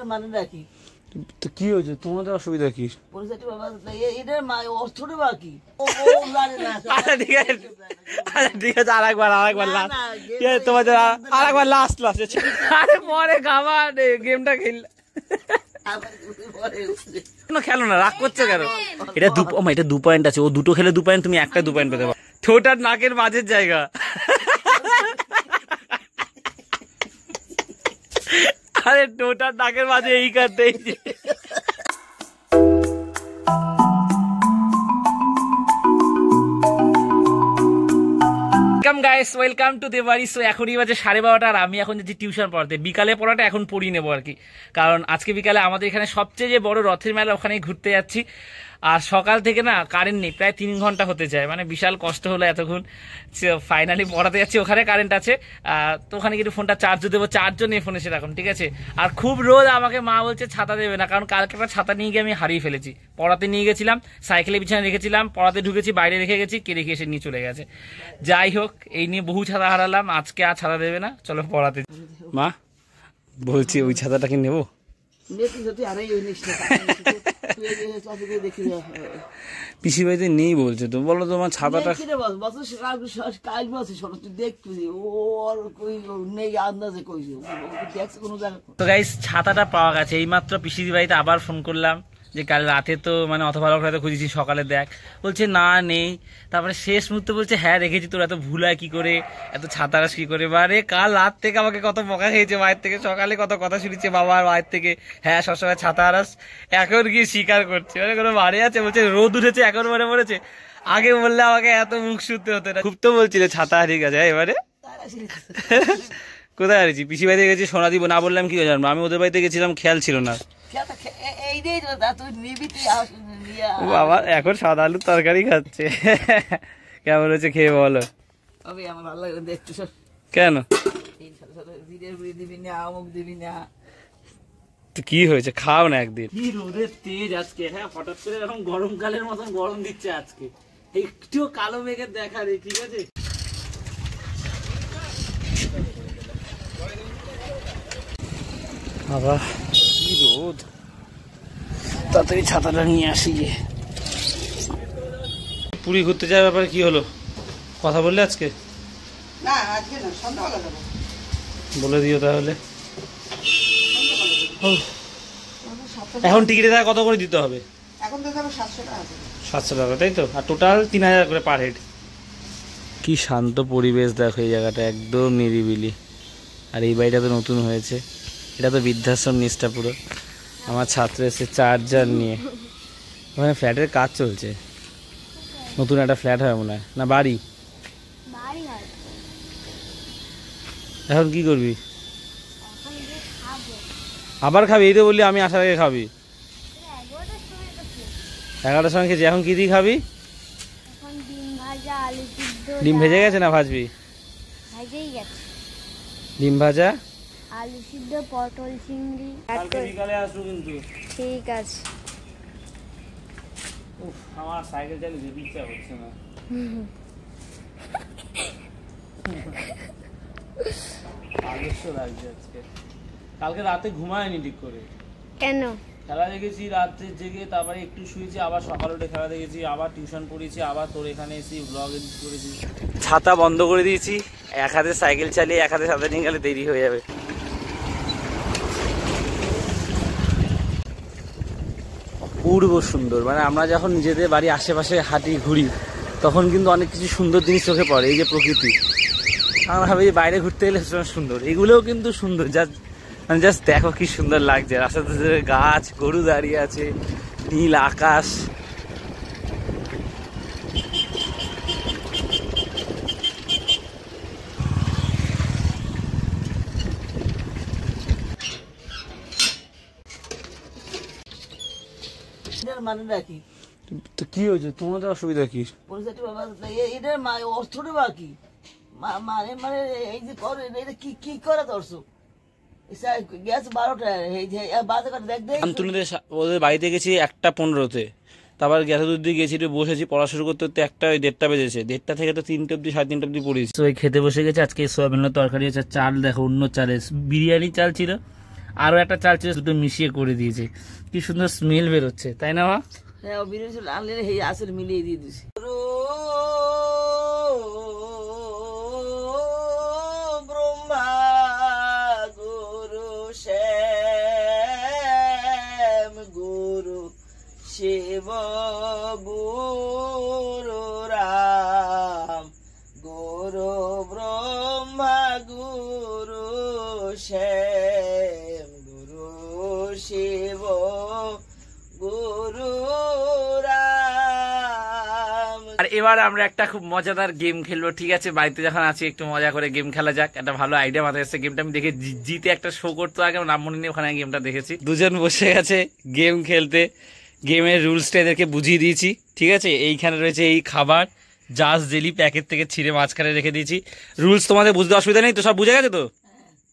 এটার মানে রাখি তো কি হয়েছে তোমাদের অসুবিধা কি খেলো না রাগ করছো কেন এটা দু এটা দু পয়েন্ট আছে ও দুটো খেলে দু পয়েন্ট তুমি একটা দু পয়েন্ট পেতে পারো ছোটার নাকের মাঝের জায়গা আরে টোটা দাগের মাঝে এই কাটতে welcome guys welcome to the দেবাড়ি সো এখনই বাজে সাড়ে বারোটা আর আমি এখন যাচ্ছি টিউশন পড়াতে বিকালে পড়াটা এখন পড়ি নেবো আর কি কারণ আজকে বিকালে আমাদের এখানে সবচেয়ে যে বড় রথের মেলা ওখানে ঘুরতে যাচ্ছি আর সকাল থেকে না কারেন্ট নেই প্রায় তিন ঘন্টা হতে যায় মানে বিশাল কষ্ট হলো এতক্ষণ ফাইনালি পড়াতে যাচ্ছি ওখানে কারেন্ট আছে তো ওখানে কিন্তু ফোনটা চার্জও দেবো চার্জও নেই ফোনে সেরকম ঠিক আছে আর খুব রোদ আমাকে মা বলছে ছাতা দেবে না কারণ কালকে একটা ছাতা নিয়ে গিয়ে আমি হারিয়ে ফেলেছি পড়াতে নিয়ে গেছিলাম সাইকেলে পিছনে রেখেছিলাম পড়াতে ঢুকেছি বাইরে রেখে গেছি কে রেখে এসে নিয়ে চলে গেছে যাই হোক এই নিয়ে বহু ছাতা হারালাম আজকে আর ছাতা দেবে না চলো পড়াতে মা বলছি ওই ছাতাটা কি নেবো পিসি বাড়িতে নেই বলছে তো বলো তোমার ছাতাটা তো গাইস ছাতাটা পাওয়া গেছে এইমাত্র পিসি বাড়িতে আবার ফোন করলাম যে কাল রাতে তো মানে অত ভালো করে খুঁজেছি সকালে দেখ বলছে না নেই তারপরে শেষ মুহূর্তে বলছে হ্যাঁ রেখেছি তোর এত ভুলা কি করে এত ছাতারাস কি করে বা রে কাল রাত থেকে আমাকে কত বকা খেয়েছে মায়ের থেকে সকালে কত কথা শুনেছে বাবার মায়ের থেকে হ্যাঁ সবসময় ছাতারাস এখন গিয়ে স্বীকার করছে মানে কোনো বাড়ি আছে বলছে রোদ উঠেছে এখন মনে পড়েছে আগে বললে আমাকে এত মুখ শুনতে হতো না খুব তো বলছিল ছাতা হারিয়ে হ্যাঁ, গেছে এবারে কোথায় হারিয়েছি পিসি বাড়িতে গেছি সোনা দিব না বললাম কি জানবো আমি ওদের বাড়িতে গেছিলাম খেয়াল ছিল না বাবা এখন সাদা আলুর তরকারি খাচ্ছে কেমন হয়েছে খেয়ে বলো কেন কি হয়েছে খাও না একদিন কি রোদের তেজ আজকে হ্যাঁ হঠাৎ করে এরকম গরমকালের মতন গরম দিচ্ছে আজকে একটু কালো মেঘে দেখা নেই ঠিক আছে বাবা কি রোদ তাড়াতাড়ি ছাতাটা নিয়ে আসি গিয়ে পুরী ঘুরতে যাওয়ার ব্যাপারে কি হলো কথা বললে আজকে না আজকে না সন্ধ্যাবেলা যাব বলে দিও তাহলে এখন টিকিটে দেখা কত করে দিতে হবে এখন তো টাকা সাতশো টাকা তাই তো আর টোটাল তিন হাজার করে পার হেড কি শান্ত পরিবেশ দেখো এই জায়গাটা একদম নিরিবিলি আর এই বাড়িটা তো নতুন হয়েছে এটা তো বৃদ্ধাশ্রম নিষ্ঠা পুরো আমার ছাত্র এসে চার্জার নিয়ে ওখানে ফ্ল্যাটের কাজ চলছে নতুন একটা ফ্ল্যাট হয় মনে হয় না বাড়ি এখন কি করবি আবার খাবি এই তো বললি আমি আসার আগে খাবি এগারোটার সময় খেয়েছি এখন কী দিয়ে খাবি ডিম ভেজে গেছে না ভাজবি ডিম ভাজা আলু সিদ্ধ পটল চিংড়ি কালকে বিকালে আসো কিন্তু ঠিক আছে উফ আমার সাইকেল চালিয়ে যেতে ইচ্ছা হচ্ছে না আলস্য লাগছে আজকে কালকে রাতে ঘুমায়নি ঠিক করে কেন খেলা দেখেছি রাত্রে জেগে তারপরে একটু শুয়েছি আবার সকাল উঠে খেলা দেখেছি আবার টিউশন পড়েছি আবার তোর এখানে এসে ব্লগ এডিট করেছি ছাতা বন্ধ করে দিয়েছি এক হাতে সাইকেল চালিয়ে এক হাতে ছাতা নিয়ে গেলে দেরি হয়ে যাবে অপূর্ব সুন্দর মানে আমরা যখন নিজেদের বাড়ি আশেপাশে হাঁটি ঘুরি তখন কিন্তু অনেক কিছু সুন্দর জিনিস চোখে পড়ে এই যে প্রকৃতি আমরা ভাবি বাইরে ঘুরতে গেলে সুন্দর এগুলোও কিন্তু সুন্দর যা মানে জাস্ট দেখো কি সুন্দর লাগছে রাস্তাতে গাছ গরু দাঁড়িয়ে আছে নীল আকাশ মানে রাখি তো কি হয়েছে তোমাদের অসুবিধা কি অর্থটা বা কি মানে মানে এই যে করে এটা কি কি করে দর্শক গ্যাস বারোটা এই যে দেখ দেখ ওদের বাড়িতে গেছি একটা পনেরোতে তারপর গ্যাসের দিয়ে গেছি একটু বসেছি পড়া শুরু করতে করতে একটা ওই দেড়টা বেজেছে দেড়টা থেকে তো তিনটে অব্দি সাড়ে তিনটে অব্দি পড়েছি তো খেতে বসে গেছে আজকে সোয়াবিনের তরকারি হচ্ছে চাল দেখো অন্য চালে বিরিয়ানি চাল ছিল আরও একটা চাল ছিল দুটো মিশিয়ে করে দিয়েছে কি সুন্দর স্মেল বেরোচ্ছে তাই না মা হ্যাঁ মিলিয়ে দিয়ে গুরু রাম গুরু ব্রহ্মা এবার আমরা একটা খুব মজাদার গেম খেলবো ঠিক আছে বাড়িতে যখন আছি একটু মজা করে গেম খেলা যাক একটা ভালো আইডিয়া মাথায় এসেছে গেমটা আমি দেখে জিতে একটা শো করতো আগে নাম মনে নিয়ে ওখানে গেমটা দেখেছি দুজন বসে গেছে গেম খেলতে গেমের রুলসটা এদেরকে বুঝিয়ে দিয়েছি ঠিক আছে এইখানে রয়েছে এই খাবার জাস জেলি প্যাকেট থেকে ছিঁড়ে মাঝখানে রেখে দিয়েছি রুলস তোমাদের বুঝতে অসুবিধা নেই তো সব বুঝে গেছে তো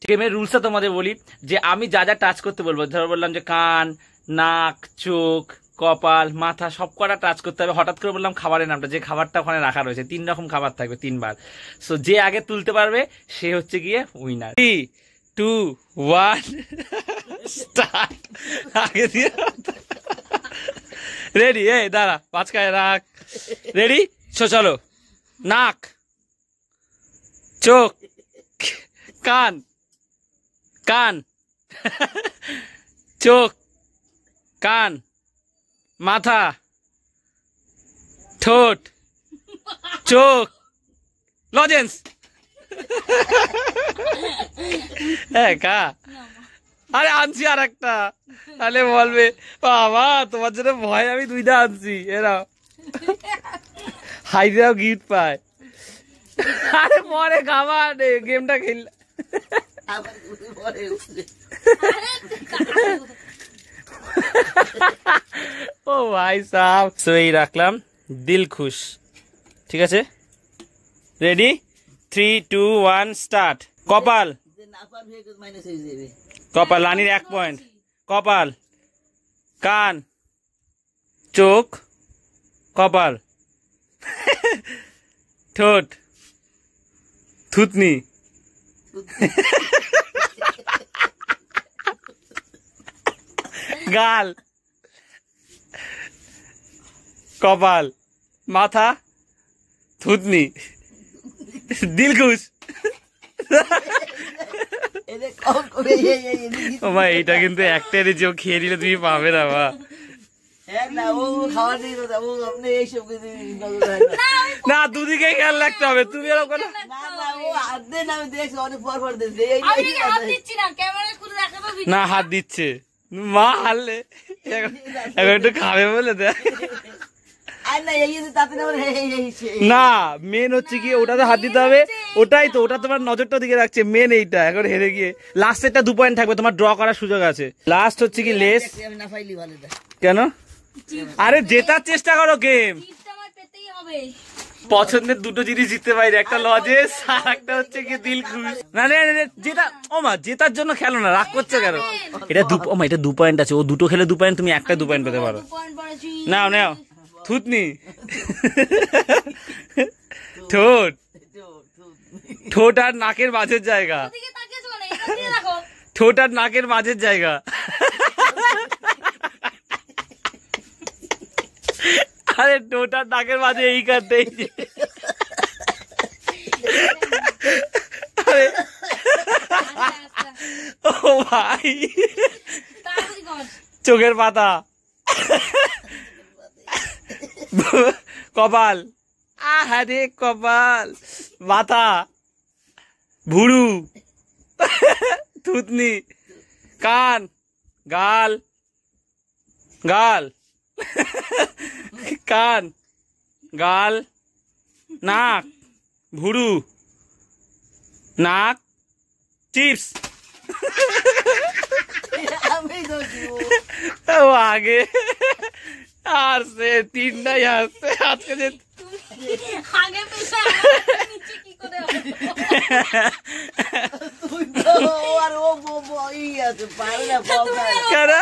গেমের রুলসটা তোমাদের বলি যে আমি যা যা টাচ করতে বলবো ধরো বললাম যে কান নাক চোখ কপাল মাথা সব কটা টাচ করতে হবে হঠাৎ করে বললাম খাবারের নামটা যে খাবারটা ওখানে রাখা রয়েছে তিন রকম খাবার থাকবে তিনবার সো যে আগে তুলতে পারবে সে হচ্ছে গিয়ে winner three two one start আগে দিয়ে রেডি এ দাঁড়া পাঁচকায় রাখ রেডি চলো নাক চোখ কান কান চোখ কান মাথা ঠোঁট চোখ লজেন্স হ্যাঁ, কা আরে আনছি আর একটা তাহলে বলবে বাবা তোমার জন্য ভয় আমি দুইটা আনছি হাই হাইরাও গিফট পায় আরে পরে রে গেমটা খেললাম ও ভাই সাহ সো এই রাখলাম দিল খুশ ঠিক আছে ready three two one start কপাল কপাল রানীর এক পয়েন্ট কপাল কান চোখ কপাল ঠোঁট থুতনি গাল কপাল মাথা থুতনি দিলকুশ ও মা এইটা কিন্তু একটা এনেছি ও খেয়ে নিলে তুমি পাবে না মা হ্যাঁ, না দুদিকে খেয়াল রাখতে হবে তুমি এরকম না হাত দিচ্ছে মা হারলে এখন একটু খাবে বলে দেখ না মেন হচ্ছে কি ওটা তো হাত দিতে হবে ওটাই তো ওটা তোমার নজরটা দিকে রাখছে মেন এইটা এখন হেরে গিয়ে লাস্টেরটা দু পয়েন্ট থাকবে তোমার ড্র করার সুযোগ আছে লাস্ট হচ্ছে কি লেস কেন আরে জেতার চেষ্টা করো গেম হবে পছন্দের দুটো জিনিস জিততে পারি একটা লজেস আর একটা হচ্ছে কি দিল খুশ না না যেটা মা জেতার জন্য খেলো না রাগ করছো কেন এটা দু মা এটা দু পয়েন্ট আছে ও দুটো খেলে দু পয়েন্ট তুমি একটা দু পয়েন্ট পেতে পারো নাও নাও থুতনি ঠোঁট ঠোঁট আর নাকের মাঝের জায়গা ঠোঁট আর নাকের মাঝের জায়গা अरे टोटा ताकर बाद यही करते ही अरे ओ भाई चोखर पाता कपाल अरे कपाल माता भूरू थूतनी कान गाल गाल कान गाल नाक भुरू नाक चिप्स वो आगे यार से तीन ना यार से हाथ के जे आगे पीछे नीचे की को दे तू तो और वो वो ये पागल है तो पागल करा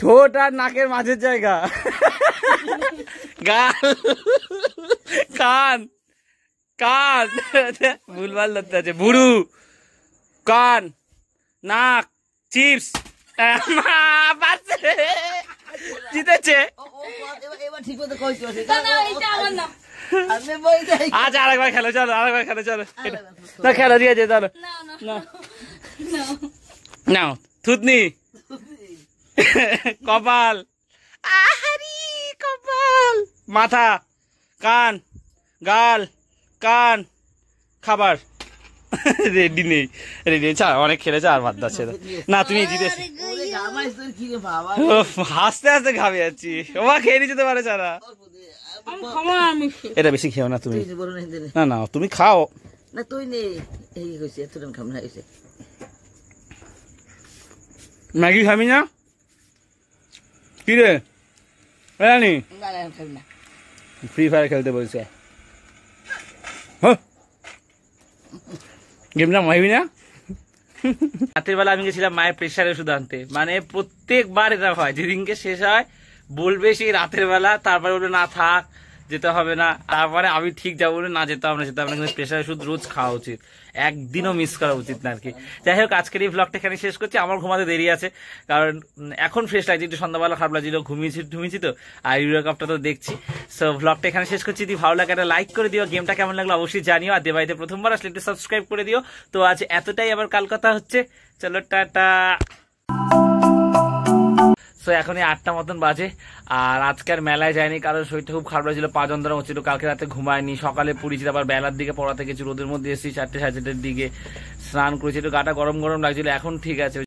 ঠোঁট আর নাকের মাঝের জায়গা গাল কান কান ভুলভাল ধরতে আছে বুড়ু কান নাক চিপস জিতেছে আচ্ছা আরেকবার খেলো চলো আরেকবার খেলো চলো না খেলো দিয়েছে চলো না থুতনি কপাল আহারি কপাল মাথা কান গাল কান খাবার রেডি নেই রেডি ছাড় অনেক খেলেছে আর বাদ দাচ্ছে না তুমি জিতেছি হাসতে হাসতে ঘামে যাচ্ছি ওমা খেয়ে নিতে পারে সারা এটা বেশি খেও না তুমি না না তুমি খাও না তুই এই খাম না ম্যাগি খাবি না কি রানি ফ্রি ফায়ার খেলতে বলছে গেমটা না রাতের বেলা আমি গেছিলাম মায়ের প্রেশারে ওষুধ আনতে মানে প্রত্যেকবার এটা হয় যেদিনকে শেষ হয় বলবে সেই রাতের বেলা তারপরে বলবে না থাক যেতে হবে না তারপরে আমি ঠিক যাবো না যেতে হবে না যেতে হবে না কিন্তু প্রেশার ওষুধ রোজ খাওয়া উচিত একদিনও মিস করা উচিত না আর কি যাই হোক আজকের এই ব্লগটা এখানে শেষ করছি আমার ঘুমাতে দেরি আছে কারণ এখন ফ্রেশ লাগছে একটু সন্ধ্যাবেলা খারাপ লাগছিল ঘুমিয়েছি ঘুমিয়েছি তো আর ইউরো কাপটা তো দেখছি সো ব্লগটা এখানে শেষ করছি যদি ভালো লাগে একটা লাইক করে দিও গেমটা কেমন লাগলো অবশ্যই জানিও আর দেবাইতে প্রথমবার আসলে একটু সাবস্ক্রাইব করে দিও তো আজ এতটাই আবার কালকাতা হচ্ছে চলো টাটা সো এখন এই আটটা মতন বাজে আর আজকের মেলায় যায়নি কারোর শরীরটা খুব খারাপ হয়েছিল পা যন্ত্রণা হচ্ছিল কালকে রাতে ঘুমায়নি সকালে ছিল আবার বেলার দিকে পড়াতে গেছি রোদের মধ্যে এসেছি চারটে সাড়ে চারটের দিকে স্নান করেছিল গাটা গরম গরম লাগছিল এখন ঠিক আছে